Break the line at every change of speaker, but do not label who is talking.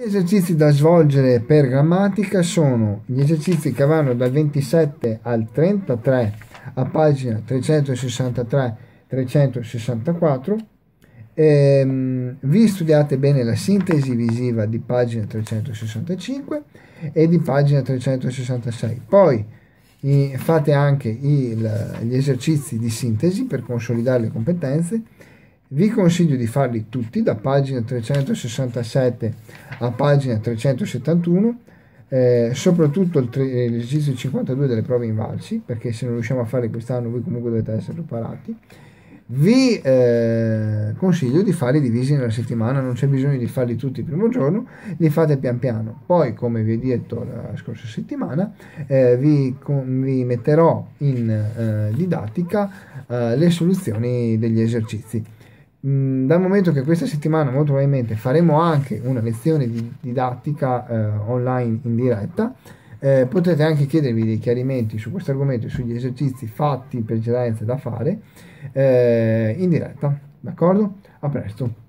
Gli esercizi da svolgere per grammatica sono gli esercizi che vanno dal 27 al 33 a pagina 363-364. Ehm, vi studiate bene la sintesi visiva di pagina 365 e di pagina 366. Poi i, fate anche il, gli esercizi di sintesi per consolidare le competenze vi consiglio di farli tutti da pagina 367 a pagina 371, eh, soprattutto il tre, eh, l'esercizio 52 delle prove in invalsi, perché se non riusciamo a farli quest'anno voi comunque dovete essere preparati. Vi eh, consiglio di farli divisi nella settimana, non c'è bisogno di farli tutti il primo giorno, li fate pian piano. Poi, come vi ho detto la scorsa settimana, eh, vi, con, vi, metterò in eh, didattica eh, le soluzioni degli esercizi Mm, dal momento che questa settimana molto probabilmente faremo anche una lezione di didattica eh, online in diretta, eh, potete anche chiedervi dei chiarimenti su questo argomento e sugli esercizi fatti in precedenza da fare eh, in diretta. D'accordo? A presto.